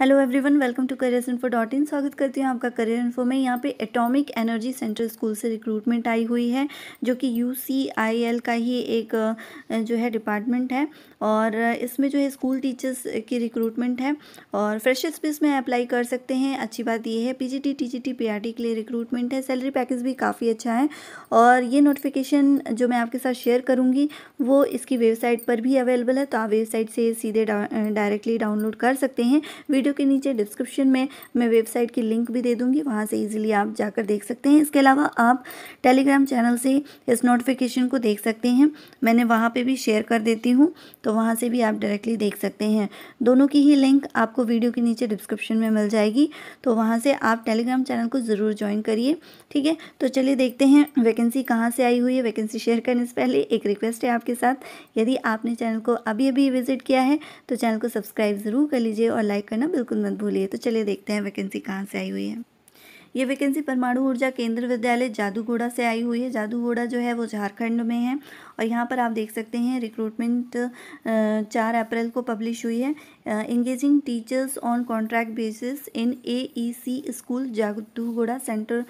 hello everyone welcome to career info dot in स्वागत करती हूँ आपका करियर इन्फो में यहाँ पे एटॉमिक एनर्जी सेंट्रल स्कूल से रिक्रूटमेंट आई हुई है जो कि यू का ही एक जो है डिपार्टमेंट है और इसमें जो है स्कूल टीचर्स की रिक्रूटमेंट है और फ्रेशर्स भी इसमें अप्लाई कर सकते हैं अच्छी बात यह है P G T T G T P R T के लिए रिक्रूटमेंट है सैलरी पैकेज भी काफ़ी अच्छा है और ये नोटिफिकेशन जो मैं आपके साथ शेयर करूँगी वो इसकी वेबसाइट पर भी अवेलेबल है तो आप वेबसाइट से सीधे डायरेक्टली डाउनलोड कर सकते हैं वीडियो वीडियो के नीचे डिस्क्रिप्शन में मैं वेबसाइट की लिंक भी दे दूंगी वहाँ से ईजिली आप जाकर देख सकते हैं इसके अलावा आप टेलीग्राम चैनल से इस नोटिफिकेशन को देख सकते हैं मैंने वहाँ पर भी शेयर कर देती हूँ तो वहाँ से भी आप डायरेक्टली देख सकते हैं दोनों की ही लिंक आपको वीडियो के नीचे डिस्क्रिप्शन में मिल जाएगी तो वहाँ से आप टेलीग्राम चैनल को ज़रूर ज्वाइन करिए ठीक है तो चलिए देखते हैं वैकेंसी कहाँ से आई हुई है वैकेंसी शेयर करने से पहले एक रिक्वेस्ट है आपके साथ यदि आपने चैनल को अभी अभी विजिट किया है तो चैनल को सब्सक्राइब ज़रूर कर लीजिए और लाइक करना बिल्कुल मत भूलिए तो चलिए देखते हैं वैकेंसी कहाँ से आई हुई है ये वैकेंसी परमाणु ऊर्जा केंद्र विद्यालय जादूगोड़ा से आई हुई है जादूगोड़ा जो है वो झारखंड में है और यहाँ पर आप देख सकते हैं रिक्रूटमेंट चार अप्रैल को पब्लिश हुई है engaging teachers on contract basis in A E C school Jaduguda centre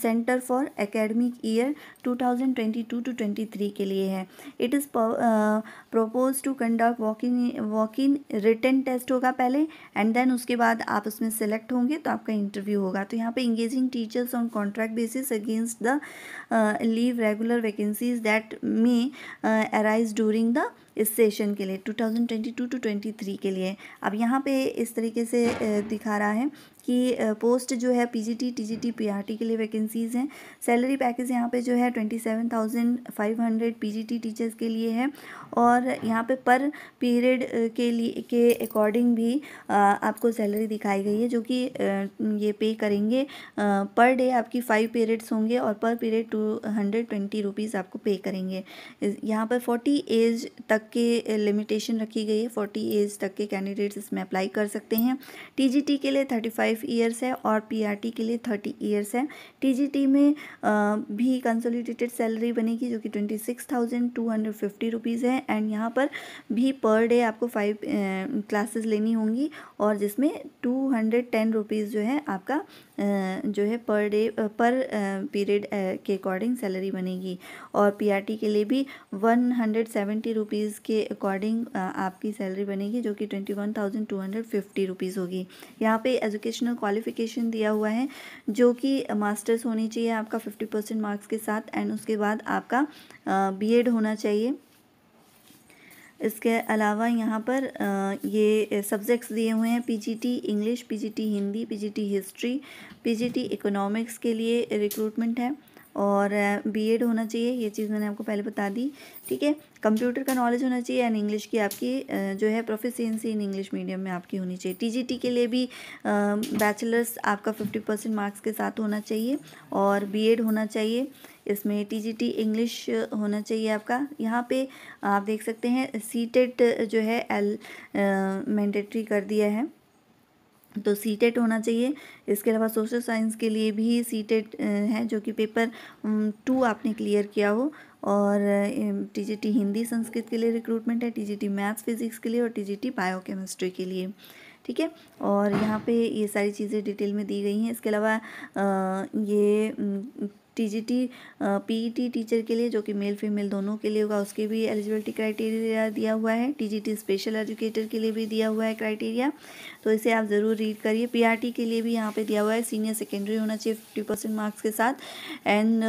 centre for academic year 2022 to 23 के लिए है it is propose to conduct walking walking written test होगा पहले एंड देन उसके बाद आप उसमें सेलेक्ट होंगे तो आपका इंटरव्यू होगा तो यहाँ पे engaging teachers on contract basis against the leave regular vacancies that may arise during the इस सेशन के लिए 2022 टू 23 के लिए अब यहाँ पे इस तरीके से दिखा रहा है कि पोस्ट जो है पीजीटी टीजीटी पीआरटी के लिए वैकेंसीज़ हैं सैलरी पैकेज यहाँ पे जो है twenty seven thousand five hundred PGT teachers के लिए है और यहाँ पे पर पीरियड के लिए के अकॉर्डिंग भी आपको सैलरी दिखाई गई है जो कि ये पे करेंगे पर डे आपकी फाइव पीरियड्स होंगे और पर period two hundred twenty rupees आपको पे करेंगे यहाँ पर फोर्टी एज तक के लिमिटेशन रखी गई है फोर्टी एज तक के कैंडिडेट्स इसमें अप्लाई कर सकते हैं टीजीटी के लिए थर्टी फाइव ईयर्स है और पीआरटी के लिए थर्टी ईयर्स है टीजीटी में भी कंसोलिडेटेड सैलरी बनेगी जो कि twenty six thousand two hundred fifty rupees है एंड यहाँ पर भी पर डे आपको फाइव क्लासेस लेनी होंगी और जिसमें टू हंड्रेड टेन रुपीज़ जो है आपका जो है पर डे पर पीरियड के अकॉर्डिंग सैलरी बनेगी और पीआरटी के लिए भी वन हंड्रेड सेवेंटी रुपीज़ जिसके अकॉर्डिंग आपकी सैलरी बनेगी जो कि twenty one thousand two hundred fifty rupees होगी यहाँ पे एजुकेशनल क्वालिफिकेशन दिया हुआ है जो कि मास्टर्स होनी चाहिए आपका फिफ्टी परसेंट मार्क्स के साथ एंड उसके बाद आपका बीएड होना चाहिए इसके अलावा यहाँ पर ये सब्जेक्ट्स दिए हुए हैं PGT English PGT Hindi PGT history PGT economics के लिए रिक्रूटमेंट है और बीएड होना चाहिए ये चीज़ मैंने आपको पहले बता दी ठीक है कंप्यूटर का नॉलेज होना चाहिए एंड इंग्लिश की आपकी जो है प्रोफिशिएंसी इन इंग्लिश मीडियम में आपकी होनी चाहिए टीजीटी के लिए भी बैचलर्स आपका फिफ्टी परसेंट मार्क्स के साथ होना चाहिए और बीएड होना चाहिए इसमें टीजीटी इंग्लिश होना चाहिए आपका यहाँ पर आप देख सकते हैं सीटेट जो है एल मैंडेटरी कर दिया है तो सी होना चाहिए इसके अलावा सोशल साइंस के लिए भी सी है जो कि पेपर टू आपने क्लियर किया हो और टीजीटी हिंदी संस्कृत के लिए रिक्रूटमेंट है टीजीटी मैथ्स फिजिक्स के लिए और टीजीटी बायोकेमिस्ट्री के लिए ठीक है और यहाँ पे ये सारी चीज़ें डिटेल में दी गई हैं इसके अलावा ये टीजीटी पीईटी टीचर के लिए जो कि मेल फीमेल दोनों के लिए होगा उसके भी एलिजिबिलिटी क्राइटेरिया दिया हुआ है टीजीटी स्पेशल एजुकेटर के लिए भी दिया हुआ है क्राइटेरिया तो इसे आप ज़रूर रीड करिए पीआरटी के लिए भी यहाँ पे दिया हुआ है सीनियर सेकेंडरी होना चाहिए फिफ्टी परसेंट मार्क्स के साथ एंड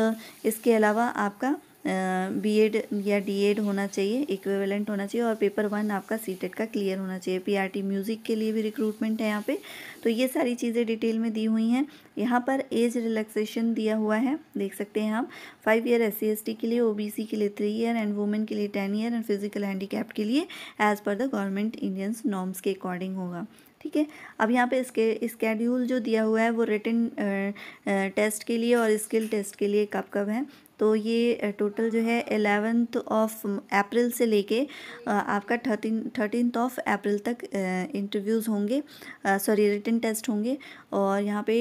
इसके अलावा आपका बीएड या डीएड होना चाहिए इक्विवेलेंट होना चाहिए और पेपर वन आपका सीटेट e का क्लियर होना चाहिए पीआरटी म्यूज़िक e के लिए भी रिक्रूटमेंट है यहाँ पे तो ये सारी चीज़ें डिटेल में दी हुई हैं यहाँ पर एज रिलैक्सेशन दिया हुआ है देख सकते हैं आप फाइव ईयर एस सी के लिए ओ के लिए थ्री ईयर एंड वुमेन के लिए ten year and physical handicapped के लिए as per the government Indians norms के अकॉर्डिंग होगा ठीक है अब यहाँ पे इसके स्केड्यूल जो दिया हुआ है वो रिटर्न टेस्ट के लिए और स्किल टेस्ट के लिए कब कब है तो ये टोटल जो है एलेवेंथ ऑफ अप्रैल से लेके आपका थर्टीन थर्टीनथ ऑफ अप्रैल तक इंटरव्यूज़ होंगे सॉरी रिटर्न टेस्ट होंगे और यहाँ पे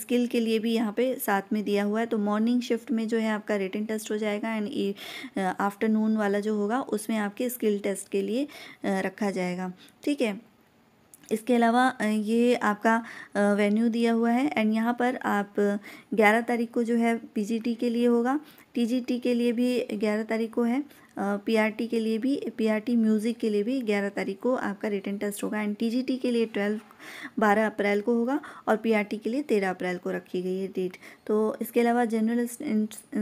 स्किल के लिए भी यहाँ पे साथ में दिया हुआ है तो मॉर्निंग शिफ्ट में जो है आपका रिटर्न टेस्ट हो जाएगा एंड आफ्टरनून e, वाला जो होगा उसमें आपके स्किल टेस्ट के लिए रखा जाएगा ठीक है इसके अलावा ये आपका वेन्यू दिया हुआ है एंड यहाँ पर आप 11 तारीख को जो है पीजीटी के लिए होगा टीजीटी के लिए भी ग्यारह तारीख को है पीआरटी के लिए भी पीआरटी म्यूज़िक के लिए भी ग्यारह तारीख को आपका रिटर्न टेस्ट होगा एंड टीजीटी के लिए ट्वेल्व बारह अप्रैल को होगा और पीआरटी के लिए तेरह अप्रैल को रखी गई है डेट तो इसके अलावा जनरल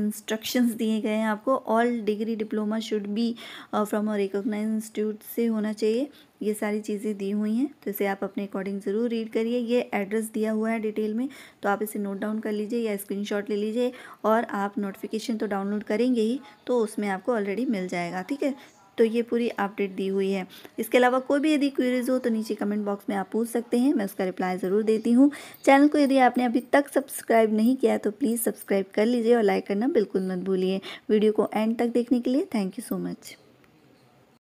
इंस्ट्रक्शंस दिए गए हैं आपको all degree diploma should be from a recognise institute से होना चाहिए ये सारी चीज़ें दी हुई हैं तो इसे आप अपने अकॉर्डिंग ज़रूर रीड करिए ये एड्रेस दिया हुआ है डिटेल में तो आप इसे नोट डाउन कर लीजिए या स्क्रीनशॉट ले लीजिए और आप नोटिफिकेशन तो तो डाउनलोड करेंगे ही तो उसमें आपको ऑलरेडी मिल जाएगा ठीक है तो ये पूरी अपडेट दी हुई है इसके अलावा कोई भी यदि क्वेरीज हो तो नीचे कमेंट बॉक्स में आप पूछ सकते हैं मैं उसका रिप्लाई ज़रूर देती हूँ चैनल को यदि आपने अभी तक सब्सक्राइब नहीं किया तो प्लीज़ सब्सक्राइब कर लीजिए और लाइक करना बिल्कुल मत भूलिए वीडियो को एंड तक देखने के लिए थैंक यू सो मच